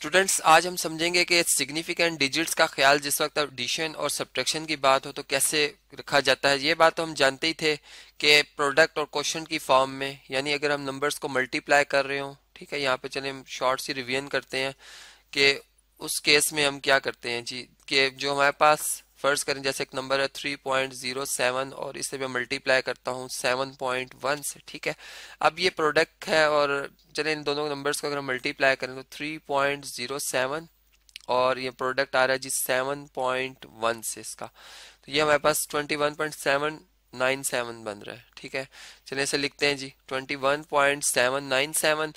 students आज हम समझेंगे कि सिग्निफिकेंट डिजिट्स का ख्याल जिस वक्त एडिशन और सब्ट्रैक्शन की बात हो तो कैसे रखा जाता है ये बात तो हम जानते ही थे कि प्रोडक्ट और क्वेश्चन की फॉर्म में यानी अगर हम नंबर्स को मल्टीप्लाई कर रहे हो ठीक है यहाँ पे चले हम शॉर्ट सी रिव्यन करते हैं कि उस केस में हम क्या करते हैं जी कि जो हमारे पास फर्ज करें जैसे एक नंबर है थ्री पॉइंट जीरो सेवन और इसे मैं मल्टीप्लाई करता हूँ सेवन पॉइंट वन से ठीक है अब ये प्रोडक्ट है और चले इन दोनों नंबर्स को अगर मल्टीप्लाई करें तो थ्री पॉइंट जीरो सेवन और ये प्रोडक्ट आ रहा है जी सेवन पॉइंट वन से इसका तो ये हमारे पास twenty one point seven nine seven बन रहा है ठीक है चलिए इसे लिखते हैं जी twenty one point seven nine seven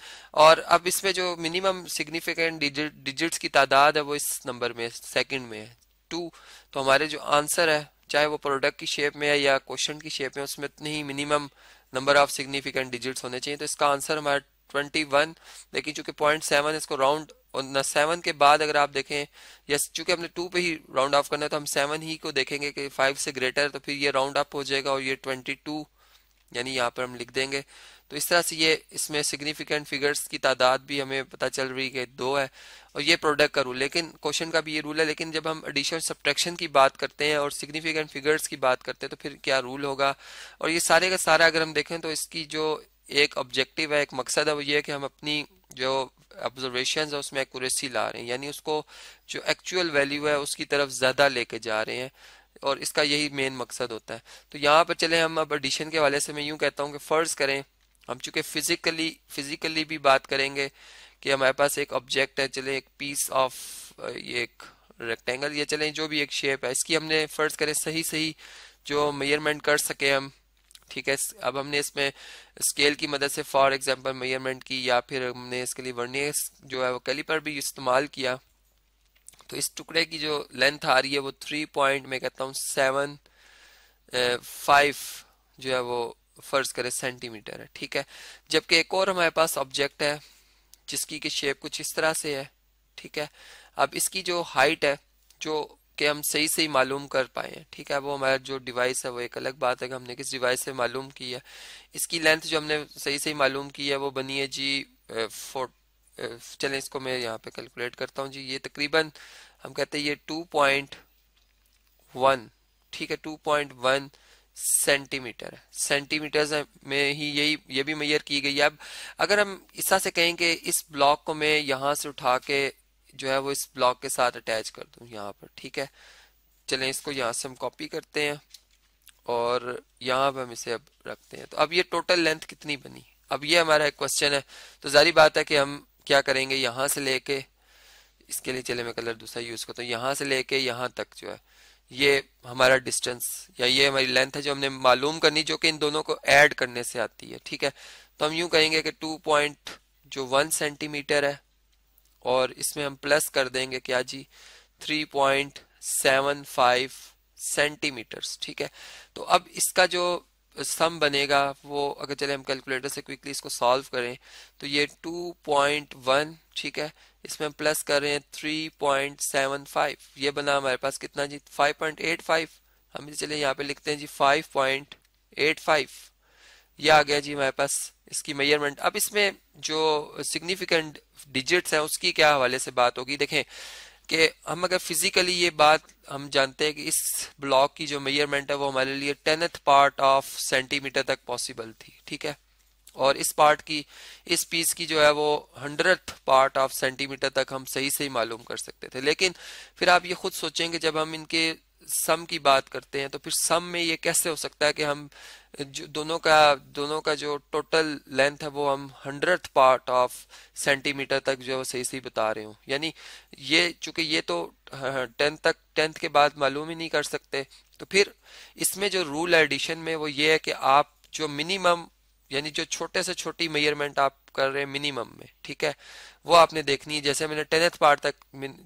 और अब इसमें जो मिनिमम सिग्निफिकेंट डिजिट डिजिट्स की तादाद है वो इस नंबर में सेकंड में है टू तो हमारे जो आंसर है चाहे वो प्रोडक्ट की शेप में है या क्वेश्चन की शेप में उसमें इतने ही minimum number of significant digits होने चाहिए तो इसका आंसर हमारा ट्वेंटी वन लेकिन चूंकि पॉइंट सेवन इसको राउंड और सेवन के बाद अगर आप देखें यस चूंकि हमने टू पे ही राउंड ऑफ करना है तो हम सेवन ही को देखेंगे कि फाइव से ग्रेटर तो फिर ये राउंड अप हो जाएगा और ये ट्वेंटी टू यानी यहाँ पर हम लिख देंगे तो इस तरह से ये इसमें सिग्निफिकेंट फिगर्स की तादाद भी हमें पता चल रही है दो है और ये प्रोडक्ट का रूल लेकिन क्वेश्चन का भी ये रूल है लेकिन जब हम एडिशन सब्ट्रैक्शन की बात करते हैं और सिग्निफिकेंट फिगर्स की बात करते हैं तो फिर क्या रूल होगा और ये सारे का सारा अगर हम देखें तो इसकी जो एक ऑब्जेक्टिव है एक मकसद है वो ये है कि हम अपनी जो ऑब्जर्वेशन है उसमें एक्यूरेसी ला रहे हैं यानी उसको जो एक्चुअल वैल्यू है उसकी तरफ ज़्यादा लेके जा रहे हैं और इसका यही मेन मकसद होता है तो यहाँ पर चले हम अब एडिशन के वाले से मैं यूँ कहता हूँ कि फ़र्ज़ करें हम चूंकि फिजिकली फिजिकली भी बात करेंगे कि हमारे पास एक ऑब्जेक्ट है चले एक पीस ऑफ ये एक रेक्टेंगल या चले जो भी एक शेप है इसकी हमने फर्ज करें सही सही जो मेयरमेंट कर सके हम ठीक है अब हमने इसमें स्केल की मदद से फॉर एग्जांपल मेयरमेंट की या फिर हमने इसके लिए वर्नियर जो है वो पर भी इस्तेमाल किया तो इस टुकड़े की जो लेंथ आ रही है वो थ्री पॉइंट मैं कहता हूँ सेवन फाइव जो है वो फर्ज करें सेंटीमीटर है ठीक है जबकि एक और हमारे पास ऑब्जेक्ट है जिसकी की शेप कुछ इस तरह से है ठीक है अब इसकी जो हाइट है जो कि हम सही सही मालूम कर पाए हैं ठीक है वो हमारा जो डिवाइस है वो एक अलग बात है कि हमने किस डिवाइस से मालूम की है इसकी लेंथ जो हमने सही सही मालूम की है वो बनी है जी फोर चले इसको मैं यहाँ पे कैलकुलेट करता हूँ जी ये तकरीबन हम कहते हैं ये टू पॉइंट वन ठीक है टू पॉइंट वन सेंटीमीटर है सेंटीमीटर में ही यही ये भी मैयर की गई है अब अगर हम इस तरह से कहें कि इस ब्लॉक को मैं यहाँ से उठा के जो है वो इस ब्लॉक के साथ अटैच कर दूँ यहाँ पर ठीक है चलें इसको यहाँ से हम कॉपी करते हैं और यहाँ पर हम इसे अब रखते हैं तो अब ये टोटल लेंथ कितनी बनी अब ये हमारा एक क्वेश्चन है तो जारी बात है कि हम क्या करेंगे यहाँ से लेके इसके लिए चले मैं कलर दूसरा यूज़ करता हूँ यहाँ से लेके यहाँ तक जो है ये हमारा डिस्टेंस या ये हमारी लेंथ है जो हमने मालूम करनी जो कि इन दोनों को ऐड करने से आती है ठीक है तो हम यूं कहेंगे कि टू पॉइंट जो वन सेंटीमीटर है और इसमें हम प्लस कर देंगे क्या जी three point seven five centimeters ठीक है तो अब इसका जो सम बनेगा वो अगर चले हम कैलकुलेटर से क्विकली इसको सॉल्व करें तो ये 2.1 ठीक है इसमें प्लस कर रहे हैं 3.75 ये बना हमारे पास कितना जी 5.85 हम इसे चले यहाँ पे लिखते हैं जी 5.85 ये आ गया जी हमारे पास इसकी मेजरमेंट अब इसमें जो सिग्निफिकेंट डिजिट्स हैं उसकी क्या हवाले से बात होगी देखें कि हम अगर फिजिकली ये बात हम जानते हैं कि इस ब्लॉक की जो मेजरमेंट है वो हमारे लिए टेंथ पार्ट ऑफ सेंटीमीटर तक पॉसिबल थी ठीक है और इस पार्ट की इस पीस की जो है वो हंड्रेड पार्ट ऑफ सेंटीमीटर तक हम सही से ही मालूम कर सकते थे लेकिन फिर आप ये खुद सोचेंगे जब हम इनके सम की बात करते हैं तो फिर सम में ये कैसे हो सकता है कि हम जो दोनों का दोनों का जो टोटल लेंथ है वो हम हंड्रेड पार्ट ऑफ सेंटीमीटर तक जो है सही सही बता रहे हूँ यानी ये चूंकि ये तो टेंथ हाँ, हाँ, तक टेंथ के बाद मालूम ही नहीं कर सकते तो फिर इसमें जो रूल एडिशन में वो ये है कि आप जो मिनिमम यानी जो छोटे से छोटी मेजरमेंट आप कर रहे हैं मिनिमम में ठीक है वो आपने देखनी है जैसे मैंने टेंथ पार्ट तक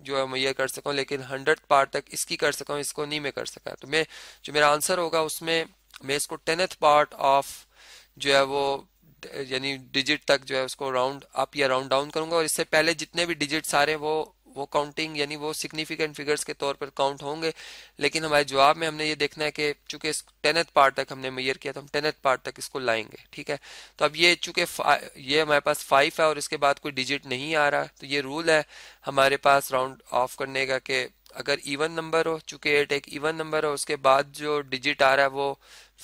जो है ये कर सका लेकिन हंड्रेड पार्ट तक इसकी कर सका इसको नहीं मैं कर सका तो मैं जो मेरा आंसर होगा उसमें मैं इसको टेंथ पार्ट ऑफ जो है वो यानी डिजिट तक जो है उसको राउंड अप या राउंड डाउन करूंगा और इससे पहले जितने भी डिजिट सारे वो वो काउंटिंग यानी वो सिग्निफिकेंट फिगर्स के तौर पर काउंट होंगे लेकिन हमारे जवाब में हमने ये देखना है कि चूंकि टेनथ पार्ट तक हमने मैयर किया तो हम टेनथ पार्ट तक इसको लाएंगे ठीक है तो अब ये चूंकि ये हमारे पास फाइव है और इसके बाद कोई डिजिट नहीं आ रहा तो ये रूल है हमारे पास राउंड ऑफ करने का कि अगर इवन नंबर हो चूंकि एट एक इवन नंबर हो उसके बाद जो डिजिट आ रहा है वो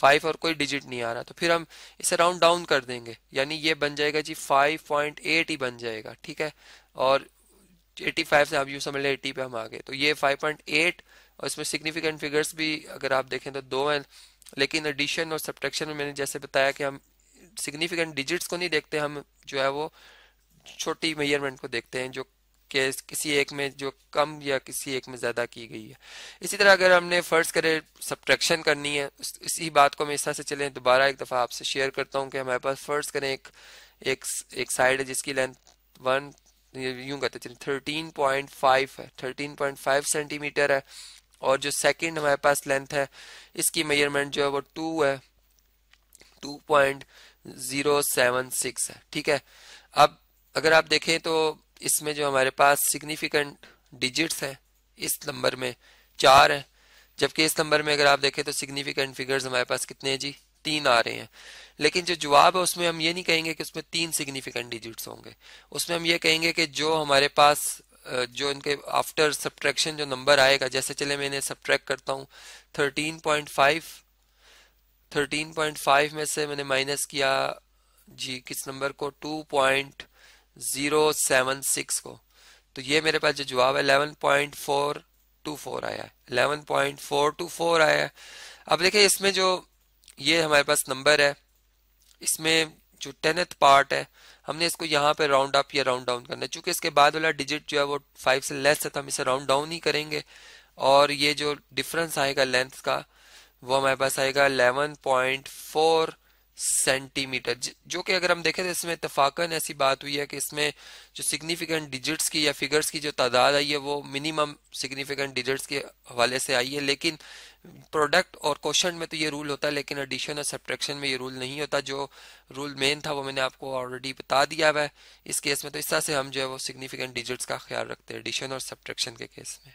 फाइव और कोई डिजिट नहीं आ रहा तो फिर हम इसे राउंड डाउन कर देंगे यानी ये बन जाएगा जी फाइव पॉइंट एट ही बन जाएगा ठीक है और 85 से आप यू समझ लें 80 पे हम आ गए तो ये 5.8 और इसमें सिग्निफिकेंट फिगर्स भी अगर आप देखें तो दो हैं लेकिन एडिशन और सब्ट्रैक्शन में मैंने जैसे बताया कि हम सिग्निफिकेंट डिजिट्स को नहीं देखते हम जो है वो छोटी मेजरमेंट को देखते हैं जो कि किसी एक में जो कम या किसी एक में ज़्यादा की गई है इसी तरह अगर हमने फ़र्ज करें सब्ट्रैक्शन करनी है इसी बात को मैं इस तरह से चलें दोबारा एक दफ़ा आपसे शेयर करता हूँ कि हमारे पास फ़र्ज करें एक एक साइड है जिसकी लेंथ वन यूं कहते थर्टीन पॉइंट फाइव है थर्टीन पॉइंट फाइव सेंटीमीटर है और जो सेकंड हमारे पास लेंथ है इसकी मेजरमेंट जो है वो टू है two point zero seven six है ठीक है अब अगर आप देखें तो इसमें जो हमारे पास सिग्निफिकेंट डिजिट्स हैं इस नंबर में चार है जबकि इस नंबर में अगर आप देखें तो सिग्निफिकेंट फिगर्स हमारे पास कितने हैं जी तीन आ रहे हैं लेकिन जो जवाब है उसमें हम ये नहीं कहेंगे कि उसमें तीन सिग्निफिकेंट डिजिट्स होंगे उसमें हम ये कहेंगे कि जो हमारे पास जो इनके आफ्टर सब्ट्रैक्शन जो नंबर आएगा जैसे चले मैंने सब्ट्रैक करता हूँ thirteen point five thirteen point five में से मैंने माइनस किया जी किस नंबर को two point zero seven six को तो ये मेरे पास जो जवाब है eleven point four two four आया है eleven point four two four आया है अब देखिए इसमें जो ये हमारे पास नंबर है इसमें जो टेंथ पार्ट है हमने इसको यहाँ पे राउंड अप या राउंड डाउन करना है चूंकि इसके बाद वाला डिजिट जो है वो फाइव से लेस है तो हम इसे राउंड डाउन ही करेंगे और ये जो डिफरेंस आएगा लेंथ का वो हमारे पास आएगा फोर सेंटीमीटर जो कि अगर हम देखें तो इसमें इतफाकन ऐसी बात हुई है कि इसमें जो सिग्निफिकेंट डिजिट्स की या फिगर्स की जो तादाद आई है वो मिनिमम सिग्निफिकेंट डिजिट्स के हवाले से आई है लेकिन प्रोडक्ट और क्वेश्चन में तो ये रूल होता है लेकिन एडिशन और सब्ट्रैक्शन में ये रूल नहीं होता जो रूल मेन था वो मैंने आपको ऑलरेडी बता दिया हुआ है इस केस में तो इस तरह से हम जो है वो सिग्निफिकेंट डिजिट्स का ख्याल रखते हैं एडिशन और सब्ट्रैक्शन के केस में